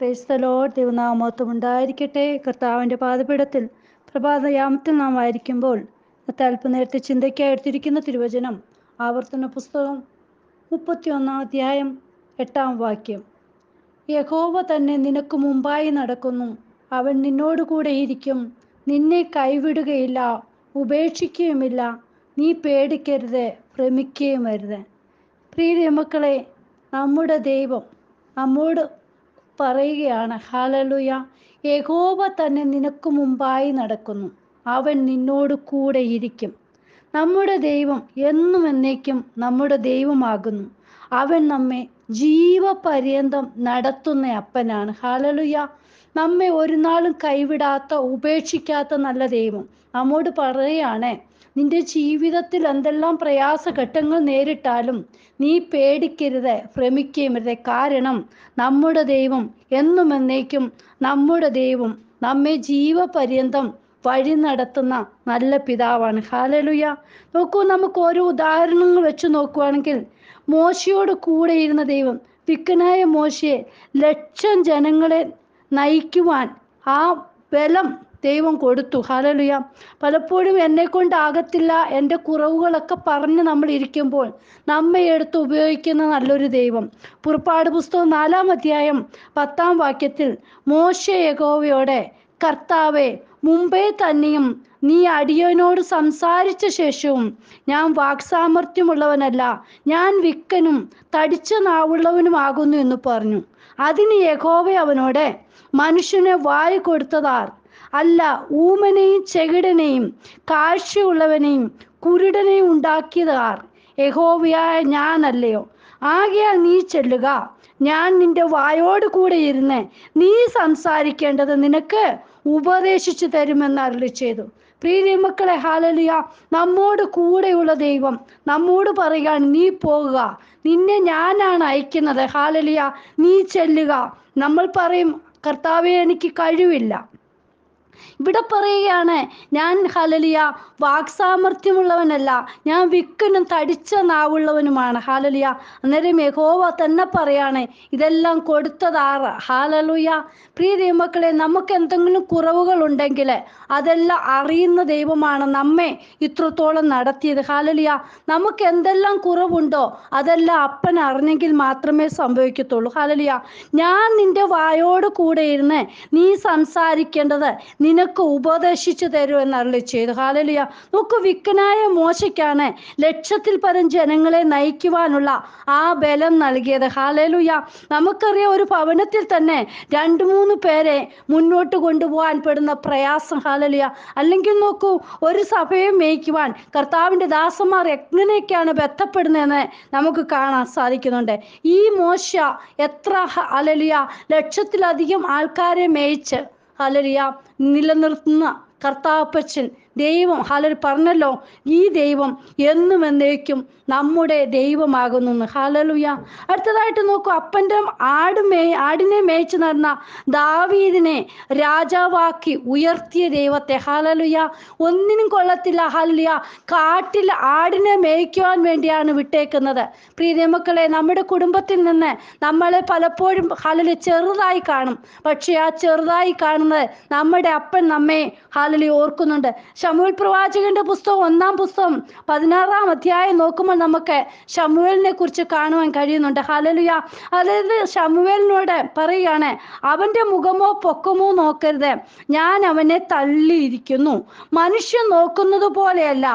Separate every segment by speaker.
Speaker 1: പ്രേസ്തലോ തിരുനാമത്വം ഉണ്ടായിരിക്കട്ടെ കർത്താവിൻ്റെ പാതപീഠത്തിൽ പ്രഭാതയാമത്തിൽ നാം വായിക്കുമ്പോൾ ഇന്നത്തെ നേരത്തെ ചിന്തയ്ക്കായി എടുത്തിരിക്കുന്ന തിരുവചനം ആവർത്തന പുസ്തകം മുപ്പത്തിയൊന്നാം അധ്യായം എട്ടാം വാക്യം യഹോവ തന്നെ നിനക്ക് മുമ്പായി നടക്കുന്നു അവൻ നിന്നോടുകൂടെ ഇരിക്കും നിന്നെ കൈവിടുകയില്ല ഉപേക്ഷിക്കുകയുമില്ല നീ പേടിക്കരുത് ഭ്രമിക്കുകയും വരുത് പ്രീതി മക്കളെ നമ്മുടെ ദൈവം നമ്മോട് പറയുകയാണ് ഹാലലുയ യഹോവ തന്നെ നിനക്ക് മുമ്പായി നടക്കുന്നു അവൻ നിന്നോട് കൂടെ ഇരിക്കും നമ്മുടെ ദൈവം എന്നും എന്നേക്കും നമ്മുടെ ദൈവമാകുന്നു അവൻ നമ്മെ ജീവപര്യന്തം നടത്തുന്ന അപ്പനാണ് ഹാലലുയ നമ്മെ ഒരു നാളും കൈവിടാത്ത ഉപേക്ഷിക്കാത്ത നല്ല ദൈവം നമ്മോട് പറയുകയാണേ നിന്റെ ജീവിതത്തിൽ എന്തെല്ലാം പ്രയാസഘട്ടങ്ങൾ നേരിട്ടാലും നീ പേടിക്കരുത് ഭ്രമിക്കരുത് കാരണം നമ്മുടെ ദൈവം എന്നും എന്നേക്കും നമ്മുടെ ദൈവം നമ്മെ ജീവപര്യന്തം വഴി നടത്തുന്ന നല്ല പിതാവാണ് ഹാലലുയ നോക്കൂ നമുക്ക് ഓരോ ഉദാഹരണങ്ങൾ വെച്ച് നോക്കുവാണെങ്കിൽ മോശയോട് കൂടെ ഇരുന്ന ദൈവം വിക്കനായ മോശയെ ലക്ഷം ജനങ്ങളെ നയിക്കുവാൻ ആ ബലം ദൈവം കൊടുത്തു ഹലലുയ പലപ്പോഴും എന്നെ കൊണ്ടാകത്തില്ല എൻ്റെ കുറവുകളൊക്കെ പറഞ്ഞ് നമ്മൾ ഇരിക്കുമ്പോൾ നമ്മെ എടുത്ത് ഉപയോഗിക്കുന്ന നല്ലൊരു ദൈവം പുറപ്പാട് പുസ്തകം നാലാം അധ്യായം പത്താം വാക്യത്തിൽ മോശ ഏകോവയോടെ കർത്താവെ മുമ്പേ തന്നെയും നീ അടിയനോട് സംസാരിച്ച ശേഷവും ഞാൻ വാക്സാമർത്ഥ്യമുള്ളവനല്ല ഞാൻ വിക്കനും തടിച്ച നാവുള്ളവനുമാകുന്നു എന്ന് പറഞ്ഞു അതിന് യഹോവ അവനോട് മനുഷ്യന് വായു കൊടുത്തതാർ അല്ല ഊമനെയും ചെകിടനെയും കാഴ്ചയുള്ളവനെയും കുരുടനെയും ഉണ്ടാക്കിയതാർ യഹോവിയായ ഞാനല്ലയോ ആകയാൽ നീ ചെല്ലുക ഞാൻ നിന്റെ വായോട് കൂടെ ഇരുന്ന് നീ സംസാരിക്കേണ്ടത് നിനക്ക് ഉപദേശിച്ചു തരുമെന്ന് അരുളി ചെയ്തു പ്രിയമക്കളെ ഹാലലിയ നമ്മോട് കൂടെയുള്ള ദൈവം നമ്മോട് പറയുകയാണ് നീ പോകുക നിന്നെ ഞാനാണ് അയക്കുന്നത് ഹാലലിയ നീ ചെല്ലുക നമ്മൾ പറയും കർത്താവെ എനിക്ക് കഴിവില്ല ഇവിടെ പറയുകയാണ് ഞാൻ ഹാലലിയ വാക്സാമർഥ്യമുള്ളവനല്ല ഞാൻ വിക്കനും തടിച്ച നാവുള്ളവനുമാണ് ഹാലലിയ അന്നേരം യഹോവ തന്നെ പറയാണ് ഇതെല്ലാം കൊടുത്തതാറ് ഹാലലുയ പ്രിയ ദൈവമക്കളെ നമുക്ക് എന്തെങ്കിലും കുറവുകൾ ഉണ്ടെങ്കിൽ അതെല്ലാം അറിയുന്ന ദൈവമാണ് നമ്മെ ഇത്രത്തോളം നടത്തിയത് ഹാലലിയ നമുക്ക് എന്തെല്ലാം കുറവുണ്ടോ അതെല്ലാം അപ്പൻ അറിഞ്ഞെങ്കിൽ മാത്രമേ സംഭവിക്കത്തുള്ളൂ ഹാലലിയ ഞാൻ നിന്റെ വായോട് കൂടെ ഇരുന്ന് നീ സംസാരിക്കേണ്ടത് നിനക്ക് നിനക്ക് ഉപദേശിച്ചു തരുമെന്ന് അരളി ചെയ്തു ഹാലലിയ നോക്കു വിക്കനായ മോശയ്ക്കാണ് ലക്ഷത്തിൽ പരം ജനങ്ങളെ നയിക്കുവാനുള്ള ആ ബലം നൽകിയത് ഹാലലുയ നമുക്കറിയാം ഒരു ഭവനത്തിൽ തന്നെ രണ്ട് മൂന്ന് പേരെ മുന്നോട്ട് കൊണ്ടുപോകാൻ പെടുന്ന പ്രയാസം ഹാലലിയ അല്ലെങ്കിൽ നോക്കൂ ഒരു സഭയെ മേയ്ക്കുവാൻ കർത്താവിൻ്റെ ദാസന്മാർ എങ്ങനെയൊക്കെയാണ് ബന്ധപ്പെടുന്നതെന്ന് നമുക്ക് കാണാൻ സാധിക്കുന്നുണ്ട് ഈ മോശ എത്ര അലലിയ ലക്ഷത്തിലധികം ആൾക്കാരെ മേയിച്ച് ഹലരിയ നിലനിർത്തുന്ന കർത്താപ്പച്ചൻ ദൈവം ഹാലർ പറഞ്ഞല്ലോ ഈ ദൈവം എന്നും എന്നേക്കും നമ്മുടെ ദൈവമാകുന്നു ഹാലലുയ അടുത്തതായിട്ട് നോക്കൂ അപ്പൻ്റെ ആട് മേ ആടിനെ മേയിച്ചു നടന്ന ദാവീദിനെ രാജാവാക്കി ഉയർത്തിയ ദൈവത്തെ ഹാലലുയ ഒന്നിനും കൊള്ളത്തില്ല ഹാലുയ കാട്ടിൽ ആടിനെ മേയ്ക്കുവാൻ വേണ്ടിയാണ് വിട്ടേക്കുന്നത് പ്രിയമക്കളെ നമ്മുടെ കുടുംബത്തിൽ നിന്ന് നമ്മളെ പലപ്പോഴും ഹാലലി ചെറുതായി കാണും പക്ഷേ ആ ചെറുതായി കാണുന്നത് നമ്മുടെ അപ്പൻ നമ്മെ ഹാലലി ഓർക്കുന്നുണ്ട് ഷമുൽ പ്രവാചകന്റെ പുസ്തകം ഒന്നാം പുസ്തകം പതിനാറാം അധ്യായം നോക്കുമ്പോൾ നമുക്ക് ഷമുവേലിനെ കുറിച്ച് കാണുവാൻ കഴിയുന്നുണ്ട് ഹലലുയ അതായത് ഷമുവേലിനോട് പറയുകയാണ് അവന്റെ മുഖമോ പൊക്കമോ നോക്കരുത് ഞാൻ അവനെ തള്ളിയിരിക്കുന്നു മനുഷ്യൻ നോക്കുന്നത് പോലെയല്ല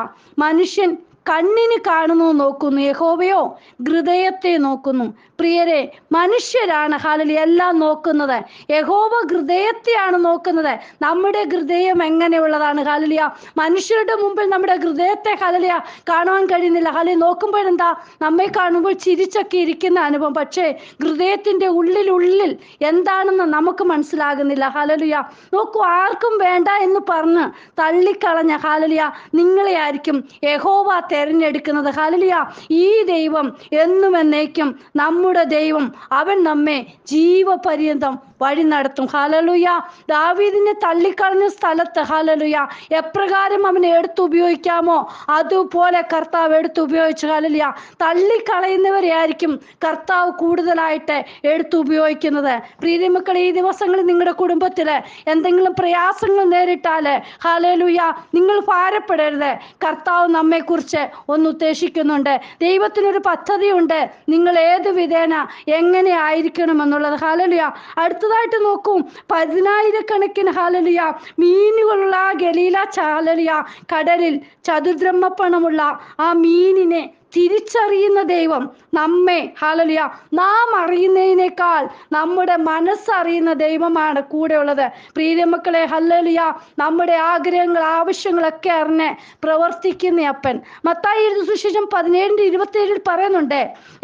Speaker 1: മനുഷ്യൻ കണ്ണിന് കാണുന്നു നോക്കുന്നു യഹോവയോ ഹൃദയത്തെ നോക്കുന്നു പ്രിയരെ മനുഷ്യരാണ് ഹാലിൽ എല്ലാം നോക്കുന്നത് യഹോവ ഹൃദയത്തെയാണ് നോക്കുന്നത് നമ്മുടെ ഹൃദയം എങ്ങനെയുള്ളതാണ് ഹാലിലിയ മനുഷ്യരുടെ മുമ്പിൽ നമ്മുടെ ഹൃദയത്തെ ഹാലിലിയ കാണുവാൻ കഴിയുന്നില്ല ഹാലി നോക്കുമ്പോഴെന്താ നമ്മെ കാണുമ്പോൾ ചിരിച്ചൊക്കെ ഇരിക്കുന്ന അനുഭവം പക്ഷേ ഹൃദയത്തിന്റെ ഉള്ളിലുള്ളിൽ എന്താണെന്ന് നമുക്ക് മനസ്സിലാകുന്നില്ല ഹാലലിയ നോക്കൂ ആർക്കും വേണ്ട എന്ന് പറഞ്ഞ് തള്ളിക്കളഞ്ഞ ഹാലലിയ നിങ്ങളെ ആയിരിക്കും യഹോവ തെരഞ്ഞെടുക്കുന്നത് ഹലിയ ഈ ദൈവം എന്നും എന്നേക്കും നമ്മുടെ ദൈവം അവൻ നമ്മെ ജീവപര്യന്തം വഴി നടത്തും ഹലലുയ ദാവീദിനെ തള്ളിക്കളഞ്ഞ സ്ഥലത്ത് ഹലലുയ എപ്രകാരം അവനെ എടുത്തുപയോഗിക്കാമോ അതുപോലെ കർത്താവ് എടുത്തുപയോഗിച്ചു ഹലലുയ തള്ളിക്കളയുന്നവരെ ആയിരിക്കും കർത്താവ് കൂടുതലായിട്ട് എടുത്തുപയോഗിക്കുന്നത് പ്രീതിമക്കൾ ഈ ദിവസങ്ങളിൽ നിങ്ങളുടെ കുടുംബത്തിൽ എന്തെങ്കിലും പ്രയാസങ്ങൾ നേരിട്ടാൽ ഹലലുയ നിങ്ങൾ ഭാരപ്പെടരുത് കർത്താവ് കുറിച്ച് ഒന്ന് ഉദ്ദേശിക്കുന്നുണ്ട് ദൈവത്തിനൊരു പദ്ധതിയുണ്ട് നിങ്ങൾ ഏത് വിധേന എങ്ങനെ ആയിരിക്കണം എന്നുള്ളത് ഹാലലിയ അടുത്തതായിട്ട് നോക്കും പതിനായിരക്കണക്കിന് ഹാലലിയ മീനുകളുള്ള ഗലീല ചാലലിയ കടലിൽ ചതുർദ്രഹ്മപ്പണമുള്ള ആ മീനിനെ തിരിച്ചറിയുന്ന ദൈവം നമ്മെ ഹാലലിയ നാം അറിയുന്നതിനേക്കാൾ നമ്മുടെ മനസ്സറിയുന്ന ദൈവമാണ് കൂടെ ഉള്ളത് പ്രീരമക്കളെ ഹല്ലലിയ നമ്മുടെ ആഗ്രഹങ്ങൾ ആവശ്യങ്ങളൊക്കെ അറിഞ്ഞ് പ്രവർത്തിക്കുന്ന അപ്പൻ മത്തായി എഴുതു സുശേഷം പതിനേഴിൻ്റെ ഇരുപത്തിയേഴിൽ പറയുന്നുണ്ട്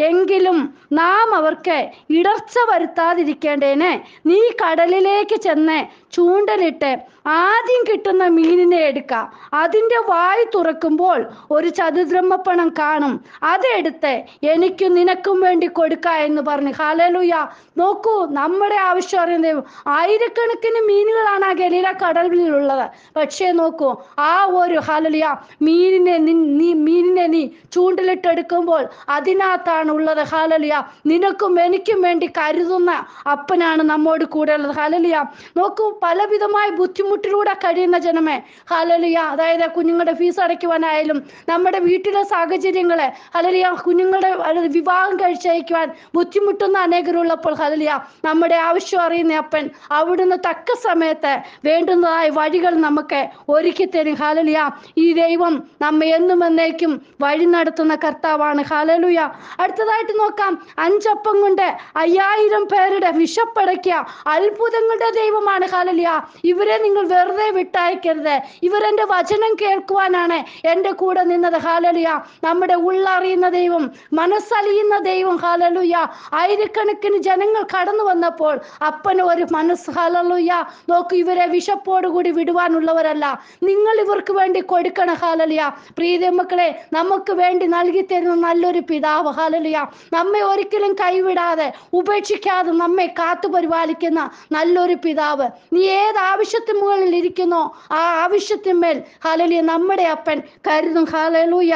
Speaker 1: എങ്കിലും നാം അവർക്ക് ഇടർച്ച വരുത്താതിരിക്കേണ്ടേനെ നീ കടലിലേക്ക് ചെന്ന് ചൂണ്ടലിട്ട് ആദ്യം കിട്ടുന്ന മീനിനെ എടുക്കാം അതിൻ്റെ വായ് തുറക്കുമ്പോൾ ഒരു ചതുദ്രമ്മപ്പണം കാണും അതെടുത്ത് എനിക്കും നിനക്കും വേണ്ടി കൊടുക്ക എന്ന് പറഞ്ഞു ഹാലലുയ നോക്കൂ നമ്മുടെ ആവശ്യം അറിയുന്ന ആയിരക്കണക്കിന് മീനുകളാണ് ആ ഗലീല കടലിലുള്ളത് പക്ഷേ നോക്കൂ ആ ഒരു ഹാലലിയ മീനിനെ നീ മീനിനെ നീ ചൂണ്ടിലിട്ടെടുക്കുമ്പോൾ അതിനകത്താണ് ഉള്ളത് ഹാലലിയ നിനക്കും എനിക്കും വേണ്ടി കരുതുന്ന അപ്പനാണ് നമ്മോട് കൂടെ ഉള്ളത് ഹാലലിയ നോക്കൂ പലവിധമായ ബുദ്ധിമുട്ട് ബുദ്ധിമുട്ടിലൂടെ കഴിയുന്ന ജനമേ ഹലലിയ അതായത് കുഞ്ഞുങ്ങളുടെ ഫീസ് അടയ്ക്കുവാനായാലും നമ്മുടെ വീട്ടിലെ സാഹചര്യങ്ങളെ ഹലലിയ കുഞ്ഞുങ്ങളുടെ വിവാഹം കഴിച്ചയക്കുവാൻ ബുദ്ധിമുട്ടുന്ന അനേകരുള്ളപ്പോൾ ഹലലിയ നമ്മുടെ ആവശ്യം അറിയുന്ന അപ്പൻ അവിടുന്ന് തക്ക സമയത്ത് വേണ്ടുന്നതായ വഴികൾ നമുക്ക് ഒരുക്കി തരും ഹലലിയ ഈ ദൈവം നമ്മെ എന്നും എന്നേക്കും വഴി നടത്തുന്ന കർത്താവാണ് ഹലലുയ അടുത്തതായിട്ട് നോക്കാം അഞ്ചപ്പം കൊണ്ട് അയ്യായിരം പേരുടെ വിശപ്പടയ്ക്കുക അത്ഭുതങ്ങളുടെ ദൈവമാണ് ഹലലിയ ഇവരെ നിങ്ങൾ വെറുതെ വിട്ടയക്കരുത് ഇവരെൻ്റെ വചനം കേൾക്കുവാനാണ് എൻ്റെ കൂടെ നിന്നത് ഹാലലുയ നമ്മുടെ ഉള്ളറിയുന്ന ദൈവം മനസ്സലിയുന്ന ദൈവം ഹാലലുയ ആയിരക്കണക്കിന് ജനങ്ങൾ കടന്നു വന്നപ്പോൾ അപ്പന് ഒരു മനസ്സ് ഹാലലുയ നോക്കൂ ഇവരെ വിശപ്പോടുകൂടി വിടുവാനുള്ളവരല്ല നിങ്ങൾ ഇവർക്ക് വേണ്ടി കൊടുക്കണം ഹാലലുയ പ്രീതി മക്കളെ നമുക്ക് വേണ്ടി നൽകി തരുന്ന നല്ലൊരു പിതാവ് ഹാലലുയ നമ്മെ ഒരിക്കലും കൈവിടാതെ ഉപേക്ഷിക്കാതെ നമ്മെ കാത്തു പരിപാലിക്കുന്ന നല്ലൊരു പിതാവ് നീ ഏത് ആവശ്യത്തിന് മുറിവുകളിൽ ഇരിക്കുന്നു ആ ആവശ്യത്തിന്മേൽ ഹാലലിയ നമ്മുടെ അപ്പൻ കരുതും ഹാലലൂയ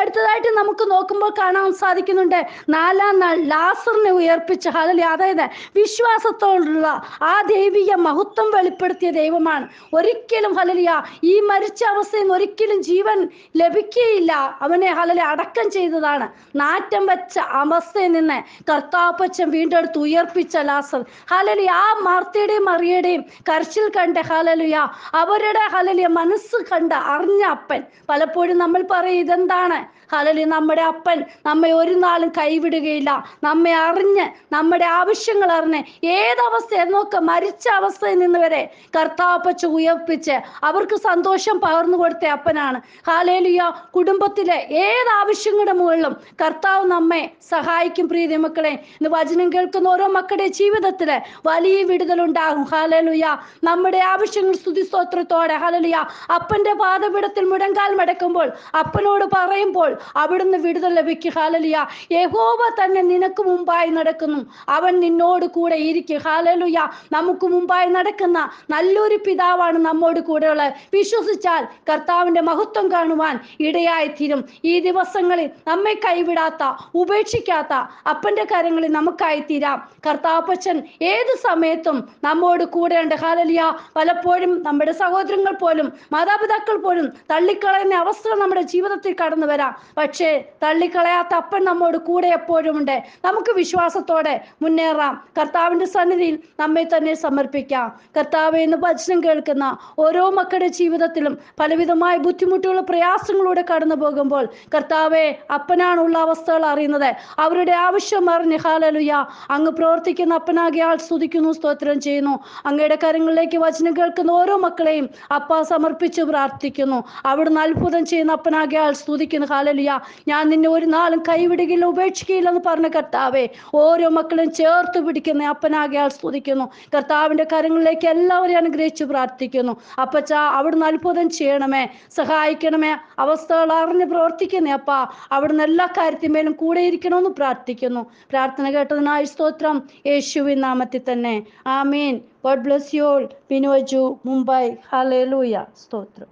Speaker 1: അടുത്തതായിട്ട് നമുക്ക് നോക്കുമ്പോൾ കാണാൻ സാധിക്കുന്നുണ്ട് നാലാം നാൾ ലാസറിനെ ഉയർപ്പിച്ച ഹാലലി അതായത് വിശ്വാസത്തോടുള്ള ആ ദൈവിക മഹത്വം വെളിപ്പെടുത്തിയ ദൈവമാണ് ഒരിക്കലും ഹലലിയ ഈ മരിച്ച അവസ്ഥയിൽ ഒരിക്കലും ജീവൻ ലഭിക്കുകയില്ല അവനെ ഹലലി അടക്കം ചെയ്തതാണ് നാറ്റം വെച്ച അവസ്ഥയിൽ നിന്ന് കർത്താപ്പച്ചൻ വീണ്ടെടുത്ത് ഉയർപ്പിച്ച ലാസർ ഹലലി ആ മാർത്തയുടെയും മറിയുടെയും കരച്ചിൽ കണ്ട ഹലലിയ അവരുടെ ഹലലിയ മനസ്സ് കണ്ട അറിഞ്ഞ അപ്പൻ പലപ്പോഴും നമ്മൾ പറയും ഇതെന്താണ് ഹലലി നമ്മുടെ അപ്പൻ നമ്മെ ഒരു നാളും കൈവിടുകയില്ല നമ്മെ അറിഞ്ഞ് നമ്മുടെ ആവശ്യങ്ങൾ അറിഞ്ഞ് ഏതവസ്ഥ നോക്ക മരിച്ച അവസ്ഥയിൽ നിന്ന് വരെ കർത്താപ്പച്ച് ഉയർപ്പിച്ച് അവർക്ക് സന്തോഷം പകർന്നു കൊടുത്ത അപ്പനാണ് ഹാലേലിയ കുടുംബത്തിലെ ഏത് ആവശ്യങ്ങളുടെ മുകളിലും കർത്താവ് നമ്മെ സഹായിക്കും പ്രീതി മക്കളെ ഇന്ന് വചനം കേൾക്കുന്ന ഓരോ മക്കളുടെ ജീവിതത്തില് വലിയ വിടുതൽ ഉണ്ടാകും ഹാലലുയ നമ്മുടെ ആവശ്യങ്ങൾ സ്തുതിസ്തോത്രത്തോടെ ഹാലലുയ അപ്പന്റെ പാതപീഠത്തിൽ മുടങ്കാൽ മടക്കുമ്പോൾ അപ്പനോട് പറയും പറയുമ്പോൾ അവിടുന്ന് വിടുതൽ ലഭിക്കും ഹാലലിയ യഹോവ തന്നെ നിനക്ക് മുമ്പായി നടക്കുന്നു അവൻ നിന്നോട് കൂടെ ഇരിക്കും ഹാലലുയ നമുക്ക് മുമ്പായി നടക്കുന്ന നല്ലൊരു പിതാവാണ് നമ്മോട് കൂടെയുള്ളത് വിശ്വസിച്ചാൽ കർത്താവിന്റെ മഹത്വം കാണുവാൻ ഇടയായിത്തീരും ഈ ദിവസങ്ങളിൽ നമ്മെ കൈവിടാത്ത ഉപേക്ഷിക്കാത്ത അപ്പന്റെ കാര്യങ്ങളിൽ നമുക്കായി തീരാം കർത്താപ്പച്ചൻ ഏത് സമയത്തും നമ്മോട് കൂടെയുണ്ട് ഹാലലിയ പലപ്പോഴും നമ്മുടെ സഹോദരങ്ങൾ പോലും മാതാപിതാക്കൾ പോലും തള്ളിക്കളയുന്ന അവസ്ഥ നമ്മുടെ ജീവിതത്തിൽ കടന്നു വരാം തള്ളിക്കളയാം പക്ഷേ തള്ളിക്കളയാത്ത അപ്പൻ നമ്മോട് കൂടെ എപ്പോഴും ഉണ്ട് നമുക്ക് വിശ്വാസത്തോടെ മുന്നേറാം കർത്താവിൻ്റെ സന്നിധിയിൽ നമ്മെ തന്നെ സമർപ്പിക്കാം കർത്താവ് എന്ന് ഭജനം കേൾക്കുന്ന ഓരോ മക്കളുടെ ജീവിതത്തിലും പലവിധമായ ബുദ്ധിമുട്ടുകളും പ്രയാസങ്ങളിലൂടെ കടന്നു പോകുമ്പോൾ കർത്താവെ അപ്പനാണുള്ള അവസ്ഥകൾ അറിയുന്നത് അവരുടെ ആവശ്യം അറിഞ്ഞ് ഹാലലുയ അങ്ങ് പ്രവർത്തിക്കുന്ന അപ്പനാകയാൾ സ്തുതിക്കുന്നു സ്തോത്രം ചെയ്യുന്നു അങ്ങയുടെ കരങ്ങളിലേക്ക് വചനം കേൾക്കുന്ന ഓരോ മക്കളെയും അപ്പ സമർപ്പിച്ച് പ്രാർത്ഥിക്കുന്നു അവിടുന്ന് അത്ഭുതം ചെയ്യുന്ന അപ്പനാകയാൾ സ്തുതിക്കുന്നു പറയുന്നു ഹാലലിയ ഞാൻ നിന്നെ ഒരു നാളും കൈവിടുകയില്ല ഉപേക്ഷിക്കുകയില്ല എന്ന് പറഞ്ഞ കർത്താവെ ഓരോ മക്കളും ചേർത്ത് പിടിക്കുന്ന അപ്പനാകയാൾ സ്തുതിക്കുന്നു കർത്താവിൻ്റെ കരങ്ങളിലേക്ക് എല്ലാവരെയും അനുഗ്രഹിച്ച് പ്രാർത്ഥിക്കുന്നു അപ്പച്ച അവിടുന്ന് അത്ഭുതം ചെയ്യണമേ സഹായിക്കണമേ അവസ്ഥകൾ അറിഞ്ഞ് പ്രവർത്തിക്കുന്നേ അപ്പ അവിടുന്ന് എല്ലാ കാര്യത്തിന്മേലും കൂടെ ഇരിക്കണമെന്ന് പ്രാർത്ഥിക്കുന്നു പ്രാർത്ഥന കേട്ടതിനായി സ്തോത്രം യേശുവിൻ നാമത്തിൽ തന്നെ ആമീൻ ഗോഡ് ബ്ലസ് യു ഓൾ പിനോജു മുംബൈ ലൂയ സ്തോത്രം